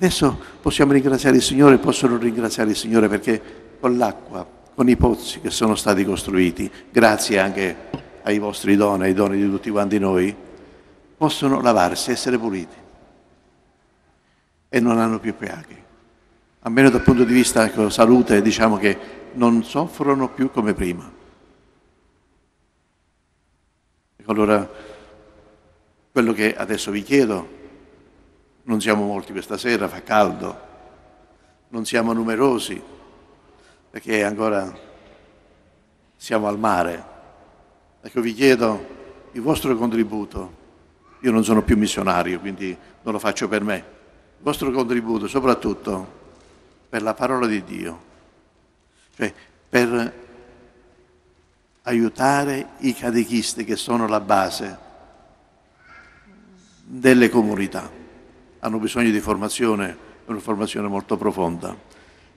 Adesso possiamo ringraziare il Signore, possono ringraziare il Signore perché con l'acqua, con i pozzi che sono stati costruiti, grazie anche ai vostri doni, ai doni di tutti quanti noi, possono lavarsi, essere puliti e non hanno più piaghe. Almeno dal punto di vista ecco, salute diciamo che non soffrono più come prima. Ecco, allora, quello che adesso vi chiedo non siamo molti questa sera, fa caldo, non siamo numerosi, perché ancora siamo al mare. Ecco, vi chiedo il vostro contributo. Io non sono più missionario, quindi non lo faccio per me. Il vostro contributo, soprattutto per la parola di Dio, cioè per aiutare i catechisti che sono la base delle comunità hanno bisogno di formazione, una formazione molto profonda,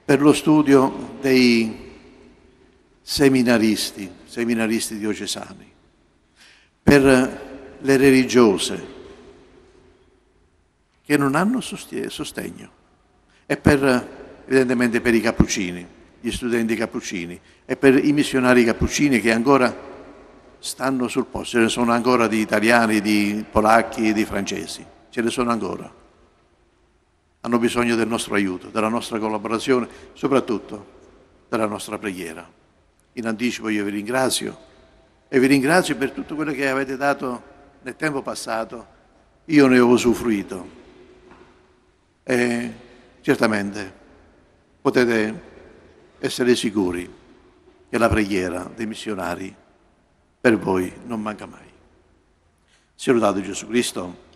per lo studio dei seminaristi, seminaristi diocesani, per le religiose che non hanno sostegno e per, evidentemente per i cappuccini, gli studenti cappuccini e per i missionari cappuccini che ancora stanno sul posto, ce ne sono ancora di italiani, di polacchi, di francesi, ce ne sono ancora hanno bisogno del nostro aiuto, della nostra collaborazione, soprattutto della nostra preghiera. In anticipo io vi ringrazio e vi ringrazio per tutto quello che avete dato nel tempo passato. Io ne ho usufruito e certamente potete essere sicuri che la preghiera dei missionari per voi non manca mai. Sia Gesù Cristo.